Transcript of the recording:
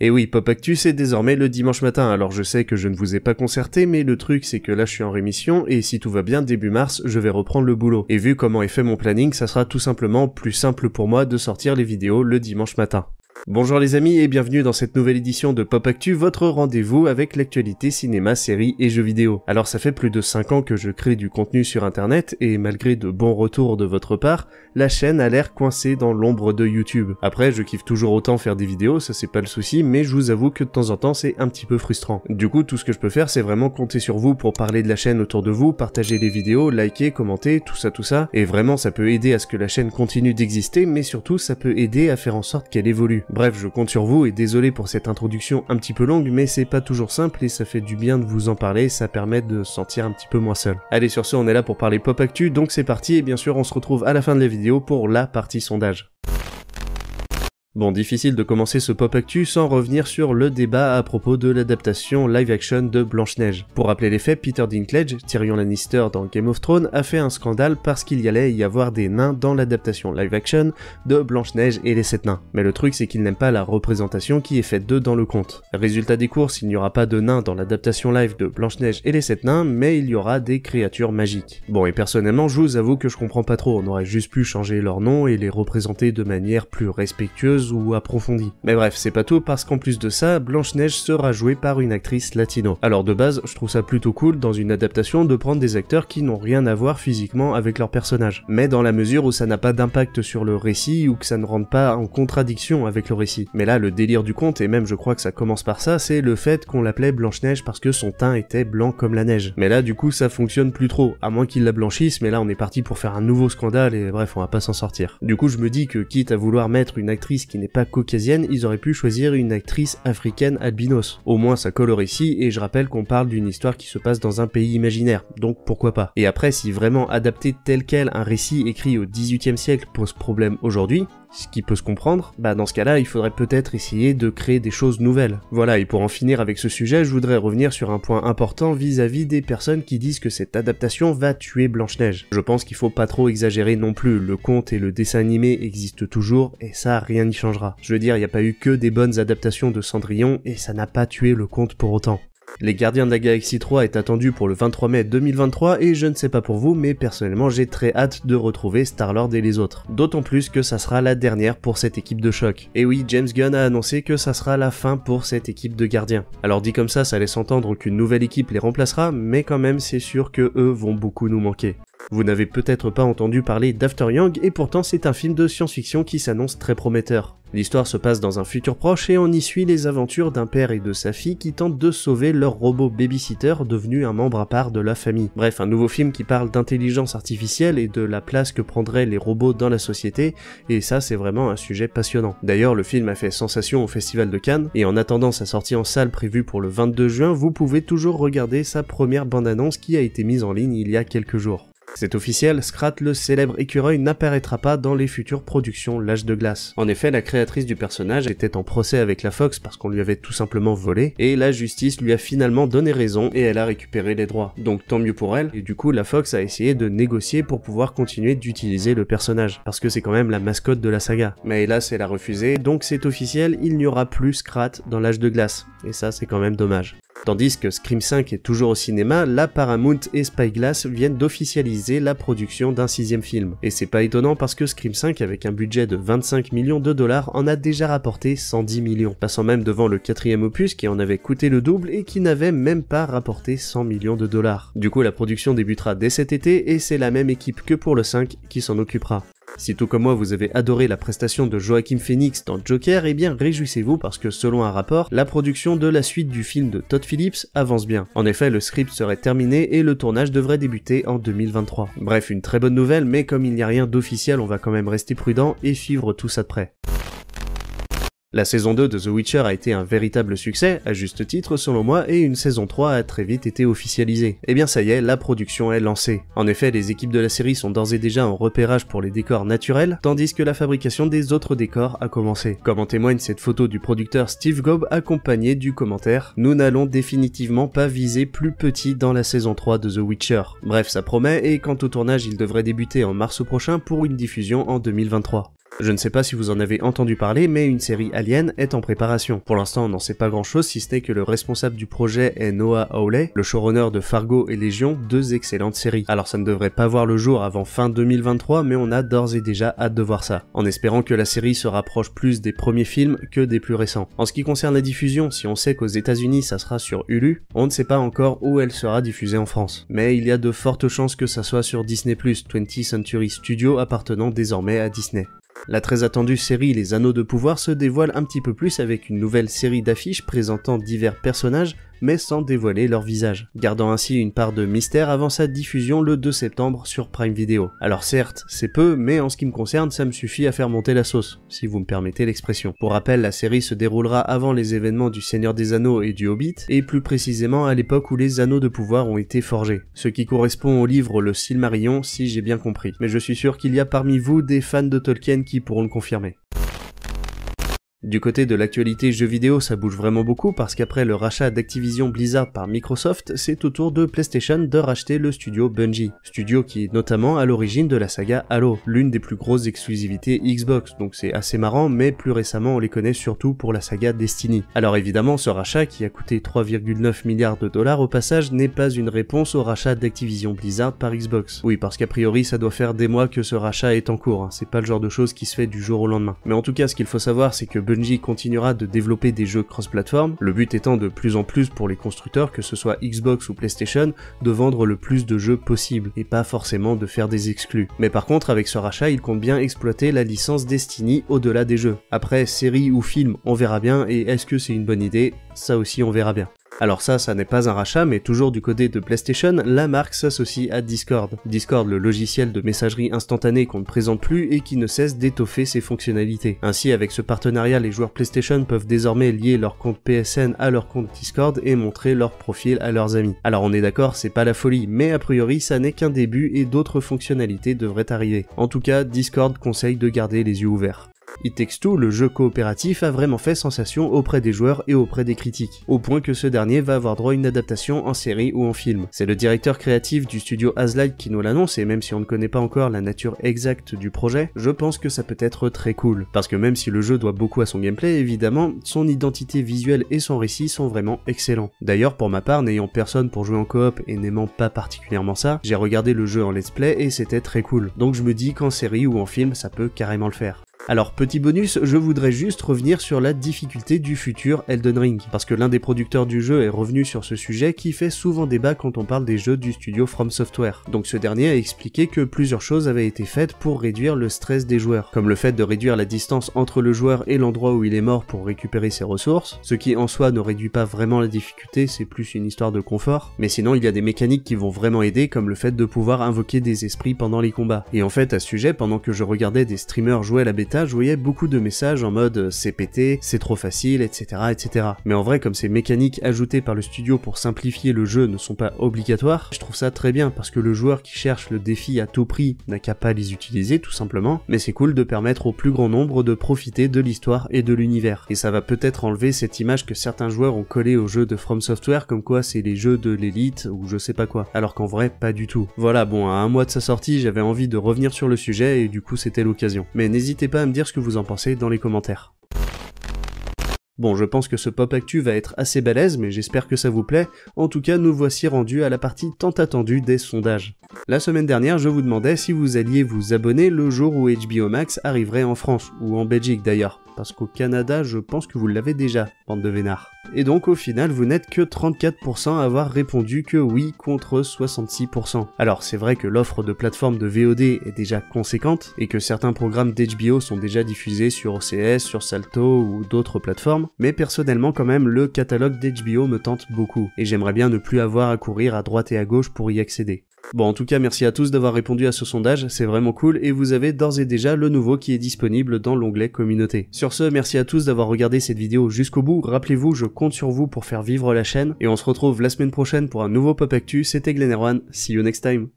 Et eh oui, Pop Actus c'est désormais le dimanche matin, alors je sais que je ne vous ai pas concerté, mais le truc c'est que là je suis en rémission, et si tout va bien, début mars, je vais reprendre le boulot. Et vu comment est fait mon planning, ça sera tout simplement plus simple pour moi de sortir les vidéos le dimanche matin. Bonjour les amis et bienvenue dans cette nouvelle édition de Pop Actu, votre rendez-vous avec l'actualité cinéma, séries et jeux vidéo. Alors ça fait plus de 5 ans que je crée du contenu sur internet et malgré de bons retours de votre part, la chaîne a l'air coincée dans l'ombre de YouTube. Après je kiffe toujours autant faire des vidéos, ça c'est pas le souci, mais je vous avoue que de temps en temps c'est un petit peu frustrant. Du coup tout ce que je peux faire c'est vraiment compter sur vous pour parler de la chaîne autour de vous, partager les vidéos, liker, commenter, tout ça tout ça, et vraiment ça peut aider à ce que la chaîne continue d'exister, mais surtout ça peut aider à faire en sorte qu'elle évolue. Bref, je compte sur vous et désolé pour cette introduction un petit peu longue, mais c'est pas toujours simple et ça fait du bien de vous en parler, ça permet de se sentir un petit peu moins seul. Allez, sur ce, on est là pour parler pop actu, donc c'est parti et bien sûr, on se retrouve à la fin de la vidéo pour la partie sondage. Bon, difficile de commencer ce pop actu sans revenir sur le débat à propos de l'adaptation live action de Blanche-Neige. Pour rappeler les faits, Peter Dinklage, Tyrion Lannister dans Game of Thrones, a fait un scandale parce qu'il y allait y avoir des nains dans l'adaptation live action de Blanche-Neige et les sept nains. Mais le truc c'est qu'il n'aime pas la représentation qui est faite d'eux dans le conte. Résultat des courses, il n'y aura pas de nains dans l'adaptation live de Blanche-Neige et les sept nains, mais il y aura des créatures magiques. Bon, et personnellement, je vous avoue que je comprends pas trop, on aurait juste pu changer leur nom et les représenter de manière plus respectueuse ou approfondie. Mais bref, c'est pas tout parce qu'en plus de ça, Blanche-Neige sera jouée par une actrice latino. Alors de base, je trouve ça plutôt cool dans une adaptation de prendre des acteurs qui n'ont rien à voir physiquement avec leur personnage. Mais dans la mesure où ça n'a pas d'impact sur le récit ou que ça ne rentre pas en contradiction avec le récit. Mais là, le délire du conte, et même je crois que ça commence par ça, c'est le fait qu'on l'appelait Blanche-Neige parce que son teint était blanc comme la neige. Mais là, du coup, ça fonctionne plus trop, à moins qu'il la blanchisse, mais là, on est parti pour faire un nouveau scandale et bref, on va pas s'en sortir. Du coup, je me dis que quitte à vouloir mettre une actrice qui qui n'est pas caucasienne, ils auraient pu choisir une actrice africaine albinos. Au moins ça colore ici, et je rappelle qu'on parle d'une histoire qui se passe dans un pays imaginaire, donc pourquoi pas. Et après, si vraiment adapter tel quel un récit écrit au 18 siècle pose problème aujourd'hui, ce qui peut se comprendre, bah dans ce cas-là, il faudrait peut-être essayer de créer des choses nouvelles. Voilà, et pour en finir avec ce sujet, je voudrais revenir sur un point important vis-à-vis des personnes qui disent que cette adaptation va tuer Blanche-Neige. Je pense qu'il faut pas trop exagérer non plus, le conte et le dessin animé existent toujours, et ça, rien n'y changera. Je veux dire, il n'y a pas eu que des bonnes adaptations de Cendrillon, et ça n'a pas tué le conte pour autant. Les Gardiens de la Galaxie 3 est attendu pour le 23 mai 2023 et je ne sais pas pour vous mais personnellement j'ai très hâte de retrouver Star-Lord et les autres. D'autant plus que ça sera la dernière pour cette équipe de choc. Et oui, James Gunn a annoncé que ça sera la fin pour cette équipe de gardiens. Alors dit comme ça, ça laisse entendre qu'une nouvelle équipe les remplacera mais quand même c'est sûr que eux vont beaucoup nous manquer. Vous n'avez peut-être pas entendu parler d'After Young et pourtant c'est un film de science-fiction qui s'annonce très prometteur. L'histoire se passe dans un futur proche et on y suit les aventures d'un père et de sa fille qui tentent de sauver leur robot babysitter devenu un membre à part de la famille. Bref, un nouveau film qui parle d'intelligence artificielle et de la place que prendraient les robots dans la société, et ça c'est vraiment un sujet passionnant. D'ailleurs, le film a fait sensation au Festival de Cannes, et en attendant sa sortie en salle prévue pour le 22 juin, vous pouvez toujours regarder sa première bande-annonce qui a été mise en ligne il y a quelques jours. C'est officiel, Scrat, le célèbre écureuil, n'apparaîtra pas dans les futures productions L'âge de glace. En effet, la créatrice du personnage était en procès avec la Fox parce qu'on lui avait tout simplement volé, et la justice lui a finalement donné raison et elle a récupéré les droits. Donc tant mieux pour elle, et du coup la Fox a essayé de négocier pour pouvoir continuer d'utiliser le personnage, parce que c'est quand même la mascotte de la saga. Mais hélas, elle a refusé, donc c'est officiel, il n'y aura plus Scrat dans l'âge de glace. Et ça, c'est quand même dommage. Tandis que Scream 5 est toujours au cinéma, La Paramount et Spyglass viennent d'officialiser la production d'un sixième film. Et c'est pas étonnant parce que Scream 5 avec un budget de 25 millions de dollars en a déjà rapporté 110 millions, passant même devant le quatrième opus qui en avait coûté le double et qui n'avait même pas rapporté 100 millions de dollars. Du coup la production débutera dès cet été et c'est la même équipe que pour le 5 qui s'en occupera. Si tout comme moi vous avez adoré la prestation de Joachim Phoenix dans Joker, eh bien réjouissez-vous parce que selon un rapport, la production de la suite du film de Todd Phillips avance bien. En effet, le script serait terminé et le tournage devrait débuter en 2023. Bref, une très bonne nouvelle, mais comme il n'y a rien d'officiel, on va quand même rester prudent et suivre tout ça de près. La saison 2 de The Witcher a été un véritable succès, à juste titre selon moi, et une saison 3 a très vite été officialisée. Et eh bien ça y est, la production est lancée. En effet, les équipes de la série sont d'ores et déjà en repérage pour les décors naturels, tandis que la fabrication des autres décors a commencé. Comme en témoigne cette photo du producteur Steve Gobb accompagné du commentaire « Nous n'allons définitivement pas viser plus petit dans la saison 3 de The Witcher ». Bref, ça promet, et quant au tournage, il devrait débuter en mars prochain pour une diffusion en 2023. Je ne sais pas si vous en avez entendu parler, mais une série Alien est en préparation. Pour l'instant, on n'en sait pas grand chose, si ce n'est que le responsable du projet est Noah Hawley, le showrunner de Fargo et Légion, deux excellentes séries. Alors ça ne devrait pas voir le jour avant fin 2023, mais on a d'ores et déjà hâte de voir ça, en espérant que la série se rapproche plus des premiers films que des plus récents. En ce qui concerne la diffusion, si on sait qu'aux États-Unis ça sera sur Hulu, on ne sait pas encore où elle sera diffusée en France. Mais il y a de fortes chances que ça soit sur Disney+, 20th Century Studio appartenant désormais à Disney. La très attendue série Les Anneaux de Pouvoir se dévoile un petit peu plus avec une nouvelle série d'affiches présentant divers personnages mais sans dévoiler leur visage, gardant ainsi une part de mystère avant sa diffusion le 2 septembre sur Prime Video. Alors certes, c'est peu, mais en ce qui me concerne, ça me suffit à faire monter la sauce, si vous me permettez l'expression. Pour rappel, la série se déroulera avant les événements du Seigneur des Anneaux et du Hobbit, et plus précisément à l'époque où les anneaux de pouvoir ont été forgés, ce qui correspond au livre Le Silmarillion si j'ai bien compris. Mais je suis sûr qu'il y a parmi vous des fans de Tolkien qui pourront le confirmer. Du côté de l'actualité jeux vidéo, ça bouge vraiment beaucoup parce qu'après le rachat d'Activision Blizzard par Microsoft, c'est au tour de PlayStation de racheter le studio Bungie, studio qui est notamment à l'origine de la saga Halo, l'une des plus grosses exclusivités Xbox, donc c'est assez marrant, mais plus récemment on les connaît surtout pour la saga Destiny. Alors évidemment, ce rachat qui a coûté 3,9 milliards de dollars au passage n'est pas une réponse au rachat d'Activision Blizzard par Xbox. Oui, parce qu'a priori ça doit faire des mois que ce rachat est en cours, hein. c'est pas le genre de chose qui se fait du jour au lendemain. Mais en tout cas, ce qu'il faut savoir, c'est que continuera de développer des jeux cross-platform, le but étant de plus en plus pour les constructeurs, que ce soit Xbox ou PlayStation, de vendre le plus de jeux possible, et pas forcément de faire des exclus. Mais par contre, avec ce rachat, il compte bien exploiter la licence Destiny au-delà des jeux. Après, série ou film, on verra bien, et est-ce que c'est une bonne idée Ça aussi, on verra bien. Alors ça, ça n'est pas un rachat, mais toujours du côté de PlayStation, la marque s'associe à Discord. Discord, le logiciel de messagerie instantanée qu'on ne présente plus et qui ne cesse d'étoffer ses fonctionnalités. Ainsi, avec ce partenariat, les joueurs PlayStation peuvent désormais lier leur compte PSN à leur compte Discord et montrer leur profil à leurs amis. Alors on est d'accord, c'est pas la folie, mais a priori ça n'est qu'un début et d'autres fonctionnalités devraient arriver. En tout cas, Discord conseille de garder les yeux ouverts. It Takes le jeu coopératif, a vraiment fait sensation auprès des joueurs et auprès des critiques, au point que ce dernier va avoir droit à une adaptation en série ou en film. C'est le directeur créatif du studio Aslight qui nous l'annonce, et même si on ne connaît pas encore la nature exacte du projet, je pense que ça peut être très cool, parce que même si le jeu doit beaucoup à son gameplay, évidemment, son identité visuelle et son récit sont vraiment excellents. D'ailleurs, pour ma part, n'ayant personne pour jouer en coop et n'aimant pas particulièrement ça, j'ai regardé le jeu en let's play et c'était très cool. Donc je me dis qu'en série ou en film, ça peut carrément le faire. Alors petit bonus, je voudrais juste revenir sur la difficulté du futur Elden Ring, parce que l'un des producteurs du jeu est revenu sur ce sujet qui fait souvent débat quand on parle des jeux du studio From Software. Donc ce dernier a expliqué que plusieurs choses avaient été faites pour réduire le stress des joueurs, comme le fait de réduire la distance entre le joueur et l'endroit où il est mort pour récupérer ses ressources, ce qui en soi ne réduit pas vraiment la difficulté, c'est plus une histoire de confort, mais sinon il y a des mécaniques qui vont vraiment aider, comme le fait de pouvoir invoquer des esprits pendant les combats. Et en fait à ce sujet, pendant que je regardais des streamers jouer à la bêta je voyais beaucoup de messages en mode euh, c'est pété, c'est trop facile, etc., etc. Mais en vrai, comme ces mécaniques ajoutées par le studio pour simplifier le jeu ne sont pas obligatoires, je trouve ça très bien parce que le joueur qui cherche le défi à tout prix n'a qu'à pas les utiliser tout simplement, mais c'est cool de permettre au plus grand nombre de profiter de l'histoire et de l'univers. Et ça va peut-être enlever cette image que certains joueurs ont collé au jeu de From Software comme quoi c'est les jeux de l'élite ou je sais pas quoi, alors qu'en vrai pas du tout. Voilà, bon, à un mois de sa sortie, j'avais envie de revenir sur le sujet et du coup c'était l'occasion. Mais n'hésitez pas à me dire ce que vous en pensez dans les commentaires. Bon, je pense que ce pop actu va être assez balèze, mais j'espère que ça vous plaît. En tout cas, nous voici rendus à la partie tant attendue des sondages. La semaine dernière, je vous demandais si vous alliez vous abonner le jour où HBO Max arriverait en France, ou en Belgique d'ailleurs parce qu'au Canada, je pense que vous l'avez déjà, bande de vénards. Et donc au final, vous n'êtes que 34% à avoir répondu que oui contre 66%. Alors c'est vrai que l'offre de plateformes de VOD est déjà conséquente et que certains programmes d'HBO sont déjà diffusés sur OCS, sur Salto ou d'autres plateformes, mais personnellement quand même le catalogue d'HBO me tente beaucoup et j'aimerais bien ne plus avoir à courir à droite et à gauche pour y accéder. Bon, en tout cas, merci à tous d'avoir répondu à ce sondage, c'est vraiment cool, et vous avez d'ores et déjà le nouveau qui est disponible dans l'onglet communauté. Sur ce, merci à tous d'avoir regardé cette vidéo jusqu'au bout, rappelez-vous, je compte sur vous pour faire vivre la chaîne, et on se retrouve la semaine prochaine pour un nouveau Pop Actu, c'était Glenerwan, see you next time